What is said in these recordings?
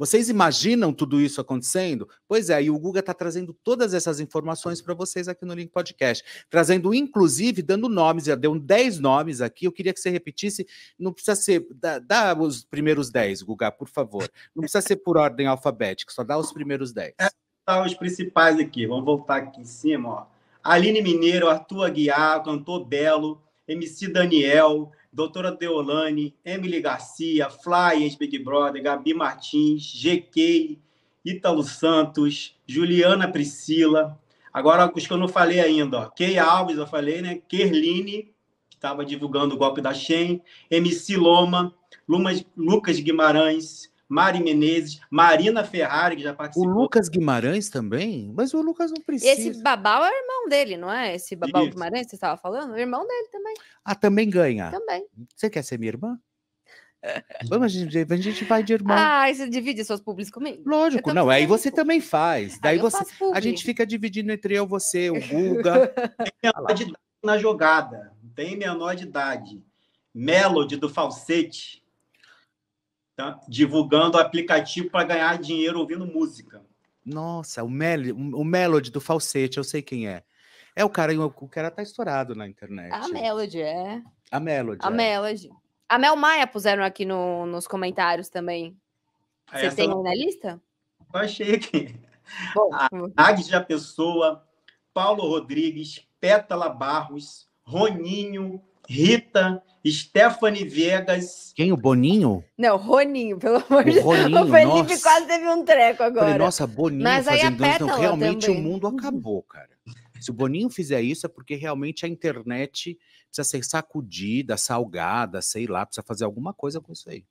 Vocês imaginam tudo isso acontecendo? Pois é, e o Guga está trazendo todas essas informações para vocês aqui no Link Podcast, trazendo inclusive, dando nomes, já deu 10 nomes aqui, eu queria que você repetisse, não precisa ser, dá, dá os primeiros 10, Guga, por favor, não precisa ser por ordem alfabética, só dá os primeiros 10. É, tá os principais aqui, vamos voltar aqui em cima, ó. Aline Mineiro, Arthur Aguiar, cantor Belo, MC Daniel, Doutora Deolane, Emily Garcia, Flyers Big Brother, Gabi Martins, GK, Ítalo Santos, Juliana Priscila. Agora, os que eu não falei ainda, ó. Alves, eu falei, né? Kerline, que estava divulgando o golpe da Shen, MC Loma, Lumas, Lucas Guimarães, Mari Menezes, Marina Ferrari, que já participou. O Lucas Guimarães também? Mas o Lucas não precisa. Esse Babal é irmão dele, não é? Esse Babal Isso. Guimarães que você estava falando? O irmão dele também. Ah, também ganha? Também. Você quer ser minha irmã? Vamos, a gente, a gente vai de irmão. Ah, você divide suas públicas comigo? Lógico, não. Aí você também faz. Daí você. A gente fica dividindo entre eu, você, o Guga. Tem menor de idade na jogada. Tem menor de idade. Melody do falsete tá? divulgando aplicativo para ganhar dinheiro ouvindo música. Nossa, o, mel o Melody do falsete, eu sei quem é. É o cara, o cara tá estourado na internet. A Melody, é. A Melody. A é. Melody. A Mel Maia puseram aqui no, nos comentários também. Você Essa tem na lista? Eu achei aqui. Bom. A Pessoa, Paulo Rodrigues, Pétala Barros, Roninho, Rita, Stephanie Viegas. Quem? O Boninho? Não, Roninho, pelo amor de Deus. O Felipe nossa. quase teve um treco agora. Falei, nossa, Boninho Mas fazendo isso. Então, realmente também. o mundo acabou, cara. Se o Boninho fizer isso, é porque realmente a internet precisa ser sacudida, salgada, sei lá, precisa fazer alguma coisa com isso aí.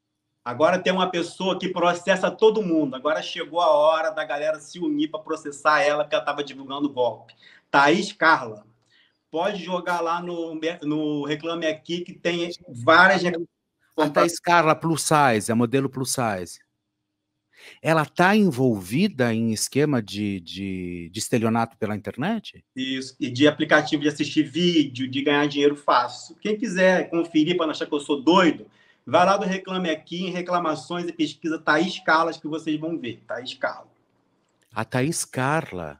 Agora tem uma pessoa que processa todo mundo. Agora chegou a hora da galera se unir para processar ela, porque ela estava divulgando o golpe. Thaís Carla. Pode jogar lá no, no Reclame Aqui, que tem várias. A Thais Carla Plus Size, é modelo Plus Size. Ela está envolvida em esquema de, de, de estelionato pela internet? Isso, e de aplicativo de assistir vídeo, de ganhar dinheiro fácil. Quem quiser conferir para não achar que eu sou doido, Vai lá do Reclame Aqui, em reclamações e pesquisa Thaís Carlas, que vocês vão ver. Thaís Carla. A Thaís Carla.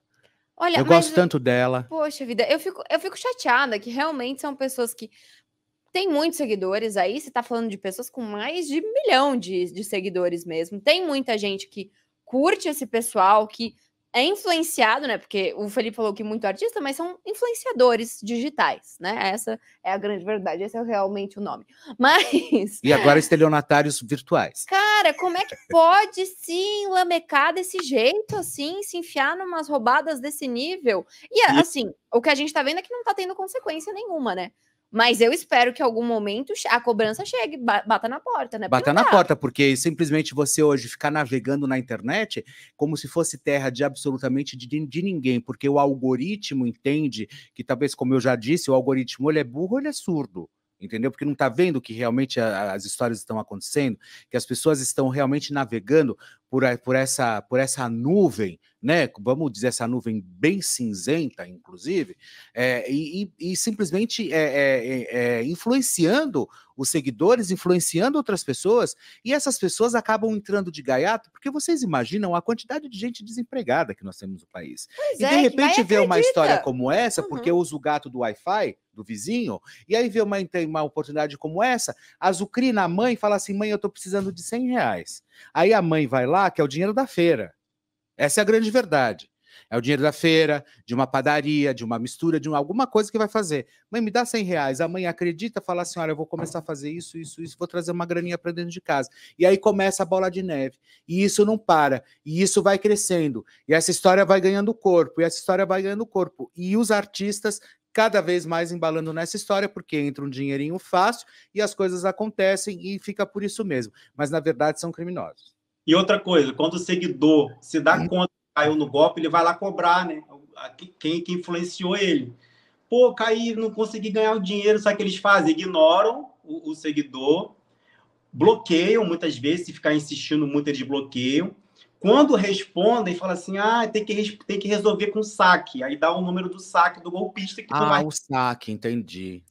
Olha, eu gosto tanto dela. Poxa vida, eu fico, eu fico chateada que realmente são pessoas que têm muitos seguidores aí. Você tá falando de pessoas com mais de milhão de, de seguidores mesmo. Tem muita gente que curte esse pessoal, que é influenciado, né? Porque o Felipe falou que muito artista, mas são influenciadores digitais, né? Essa é a grande verdade, esse é realmente o nome. Mas. E agora estelionatários virtuais. Cara, como é que pode se enlamecar desse jeito, assim, se enfiar numas roubadas desse nível? E, assim, o que a gente tá vendo é que não tá tendo consequência nenhuma, né? Mas eu espero que em algum momento a cobrança chegue, bata na porta, né? Porque bata na porta, porque simplesmente você hoje ficar navegando na internet como se fosse terra de absolutamente de, de ninguém, porque o algoritmo entende que talvez, como eu já disse, o algoritmo ele é burro, ele é surdo entendeu? Porque não está vendo que realmente a, as histórias estão acontecendo, que as pessoas estão realmente navegando por, por, essa, por essa nuvem, né? Vamos dizer essa nuvem bem cinzenta, inclusive, é, e, e, e, simplesmente é, é, é, é influenciando os seguidores influenciando outras pessoas, e essas pessoas acabam entrando de gaiato, porque vocês imaginam a quantidade de gente desempregada que nós temos no país. Pois e é, de repente ver uma história como essa, uhum. porque eu uso o gato do Wi-Fi, do vizinho, e aí vê uma, uma oportunidade como essa, azucrina a mãe fala assim: mãe, eu tô precisando de 100 reais. Aí a mãe vai lá, que é o dinheiro da feira. Essa é a grande verdade. É o dinheiro da feira, de uma padaria, de uma mistura, de uma, alguma coisa que vai fazer. Mãe, me dá 100 reais. A mãe acredita, fala assim: olha, eu vou começar a fazer isso, isso, isso, vou trazer uma graninha para dentro de casa. E aí começa a bola de neve. E isso não para. E isso vai crescendo. E essa história vai ganhando corpo. E essa história vai ganhando corpo. E os artistas cada vez mais embalando nessa história, porque entra um dinheirinho fácil e as coisas acontecem e fica por isso mesmo. Mas na verdade são criminosos. E outra coisa, quando o seguidor se dá uhum. conta caiu no golpe, ele vai lá cobrar, né? Quem, que influenciou ele. Pô, caí, não consegui ganhar o dinheiro, sabe o que eles fazem? Ignoram o, o seguidor, bloqueiam muitas vezes, se ficar insistindo muito, eles bloqueiam. Quando respondem, fala assim: ah, tem que, tem que resolver com saque. Aí dá o número do saque do golpista que ah, tu vai. o saque, entendi.